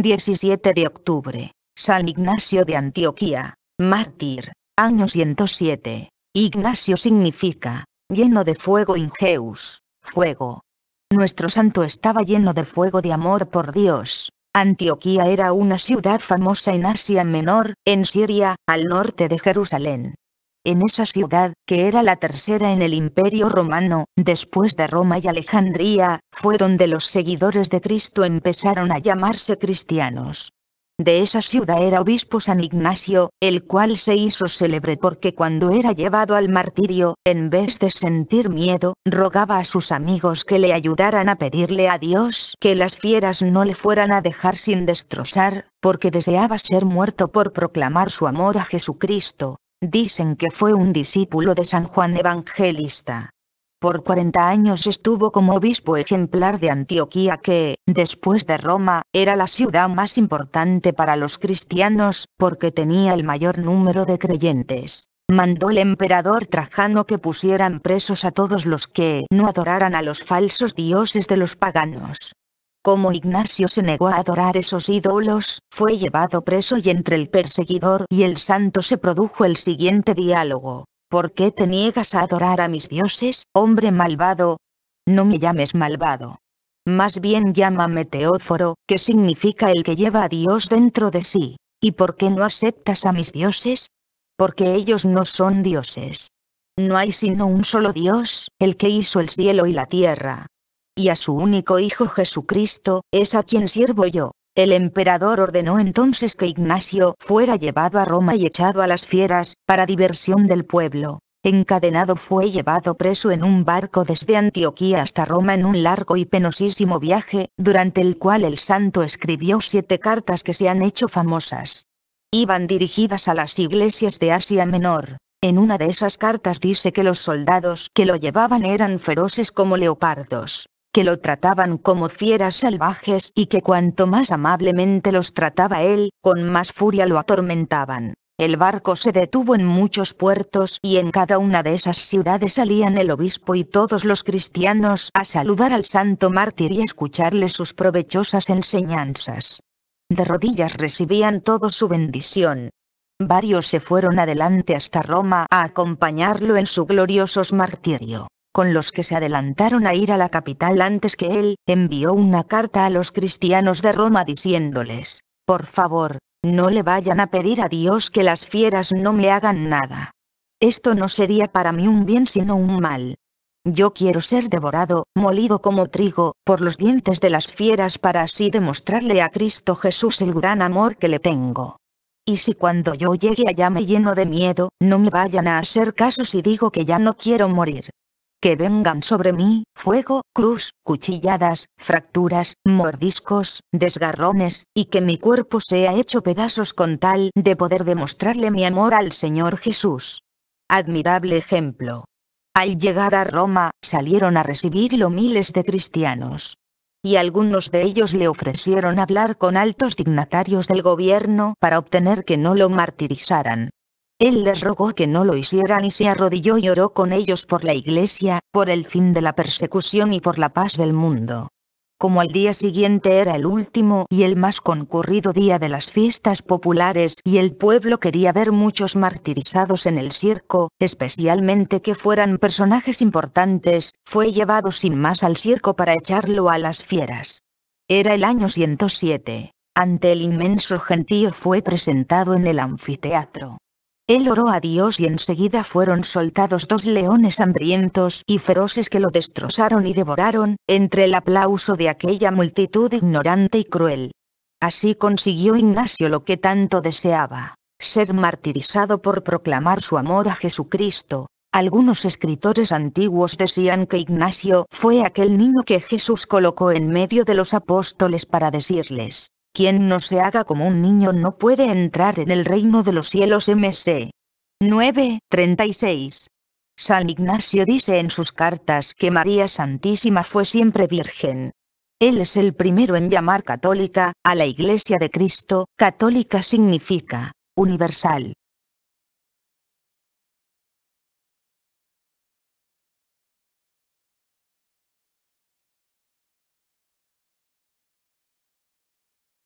17 de octubre, San Ignacio de Antioquía, mártir, año 107. Ignacio significa, lleno de fuego ingeus, fuego. Nuestro santo estaba lleno de fuego de amor por Dios. Antioquía era una ciudad famosa en Asia Menor, en Siria, al norte de Jerusalén en esa ciudad, que era la tercera en el Imperio Romano, después de Roma y Alejandría, fue donde los seguidores de Cristo empezaron a llamarse cristianos. De esa ciudad era obispo San Ignacio, el cual se hizo célebre porque cuando era llevado al martirio, en vez de sentir miedo, rogaba a sus amigos que le ayudaran a pedirle a Dios que las fieras no le fueran a dejar sin destrozar, porque deseaba ser muerto por proclamar su amor a Jesucristo. Dicen que fue un discípulo de San Juan Evangelista. Por 40 años estuvo como obispo ejemplar de Antioquía que, después de Roma, era la ciudad más importante para los cristianos, porque tenía el mayor número de creyentes. Mandó el emperador Trajano que pusieran presos a todos los que no adoraran a los falsos dioses de los paganos. Como Ignacio se negó a adorar esos ídolos, fue llevado preso y entre el perseguidor y el santo se produjo el siguiente diálogo. ¿Por qué te niegas a adorar a mis dioses, hombre malvado? No me llames malvado. Más bien llámame Teóforo, que significa el que lleva a Dios dentro de sí. ¿Y por qué no aceptas a mis dioses? Porque ellos no son dioses. No hay sino un solo Dios, el que hizo el cielo y la tierra, y a su único Hijo Jesucristo, es a quien sirvo yo. El emperador ordenó entonces que Ignacio fuera llevado a Roma y echado a las fieras, para diversión del pueblo. Encadenado fue llevado preso en un barco desde Antioquía hasta Roma en un largo y penosísimo viaje, durante el cual el santo escribió siete cartas que se han hecho famosas. Iban dirigidas a las iglesias de Asia Menor. En una de esas cartas dice que los soldados que lo llevaban eran feroces como leopardos que lo trataban como fieras salvajes y que cuanto más amablemente los trataba él, con más furia lo atormentaban. El barco se detuvo en muchos puertos y en cada una de esas ciudades salían el obispo y todos los cristianos a saludar al santo mártir y escucharle sus provechosas enseñanzas. De rodillas recibían todos su bendición, Varios se fueron adelante hasta Roma a acompañarlo en su glorioso martirio con los que se adelantaron a ir a la capital antes que él, envió una carta a los cristianos de Roma diciéndoles, por favor, no le vayan a pedir a Dios que las fieras no me hagan nada. Esto no sería para mí un bien sino un mal. Yo quiero ser devorado, molido como trigo, por los dientes de las fieras para así demostrarle a Cristo Jesús el gran amor que le tengo. Y si cuando yo llegue allá me lleno de miedo, no me vayan a hacer caso si digo que ya no quiero morir que vengan sobre mí, fuego, cruz, cuchilladas, fracturas, mordiscos, desgarrones, y que mi cuerpo sea hecho pedazos con tal de poder demostrarle mi amor al Señor Jesús. Admirable ejemplo. Al llegar a Roma, salieron a recibirlo miles de cristianos. Y algunos de ellos le ofrecieron hablar con altos dignatarios del gobierno para obtener que no lo martirizaran. Él les rogó que no lo hicieran y se arrodilló y oró con ellos por la iglesia, por el fin de la persecución y por la paz del mundo. Como al día siguiente era el último y el más concurrido día de las fiestas populares y el pueblo quería ver muchos martirizados en el circo, especialmente que fueran personajes importantes, fue llevado sin más al circo para echarlo a las fieras. Era el año 107. Ante el inmenso gentío fue presentado en el anfiteatro. Él oró a Dios y enseguida fueron soltados dos leones hambrientos y feroces que lo destrozaron y devoraron, entre el aplauso de aquella multitud ignorante y cruel. Así consiguió Ignacio lo que tanto deseaba, ser martirizado por proclamar su amor a Jesucristo. Algunos escritores antiguos decían que Ignacio fue aquel niño que Jesús colocó en medio de los apóstoles para decirles, quien no se haga como un niño no puede entrar en el reino de los cielos mc. 9, San Ignacio dice en sus cartas que María Santísima fue siempre virgen. Él es el primero en llamar católica a la Iglesia de Cristo, católica significa universal.